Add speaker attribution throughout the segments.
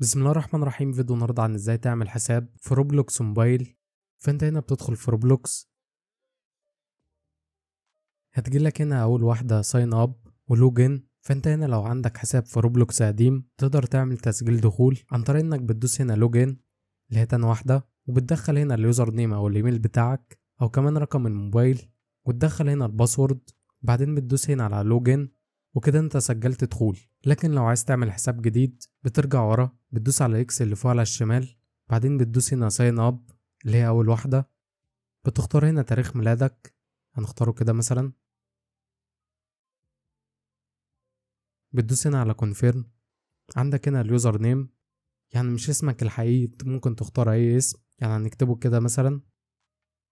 Speaker 1: بسم الله الرحمن الرحيم فيديو النهارده عن ازاي تعمل حساب في روبلوكس موبايل فانت هنا بتدخل في روبلوكس هتجيلك هنا اول واحده ساين اب ولوجن فانت هنا لو عندك حساب في روبلوكس قديم تقدر تعمل تسجيل دخول عن طريق انك بتدوس هنا لوجن اللي هي تاني واحده وبتدخل هنا اليوزر نيم او الايميل بتاعك او كمان رقم الموبايل وتدخل هنا الباسورد بعدين بتدوس هنا على لوجن وكده انت سجلت دخول لكن لو عايز تعمل حساب جديد بترجع ورا بتدوس على اكس اللي فوق على الشمال بعدين بتدوس هنا ساين اب اللي هي اول واحده بتختار هنا تاريخ ميلادك هنختاره كده مثلا بتدوس هنا على كونفيرم عندك هنا اليوزر نيم يعني مش اسمك الحقيقي ممكن تختار اي اسم يعني هنكتبه كده مثلا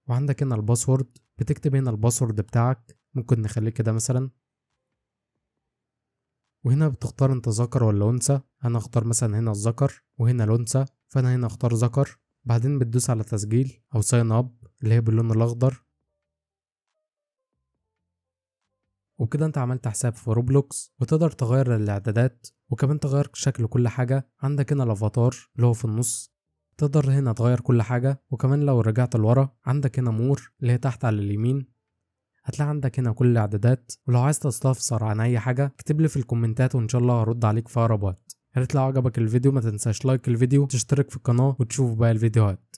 Speaker 1: وعندك هنا الباسورد بتكتب هنا الباسورد بتاعك ممكن نخليه كده مثلا وهنا بتختار انت ذكر ولا انثى انا اختار مثلا هنا الذكر وهنا الانثى فانا هنا اختار ذكر بعدين بتدوس على تسجيل او ساين اب اللي هي باللون الاخضر وكده انت عملت حساب في روبلوكس وتقدر تغير الاعدادات وكمان تغير شكل كل حاجة عندك هنا الافاتار اللي هو في النص تقدر هنا تغير كل حاجة وكمان لو رجعت لورا عندك هنا مور اللي هي تحت على اليمين هتلاقي عندك هنا كل الاعدادات ولو عايز تستفسر عن اي حاجه اكتب لي في الكومنتات وان شاء الله هرد عليك في اقرب وقت يا ريت لو عجبك الفيديو ما تنساش لايك الفيديو وتشترك في القناه وتشوف باقي الفيديوهات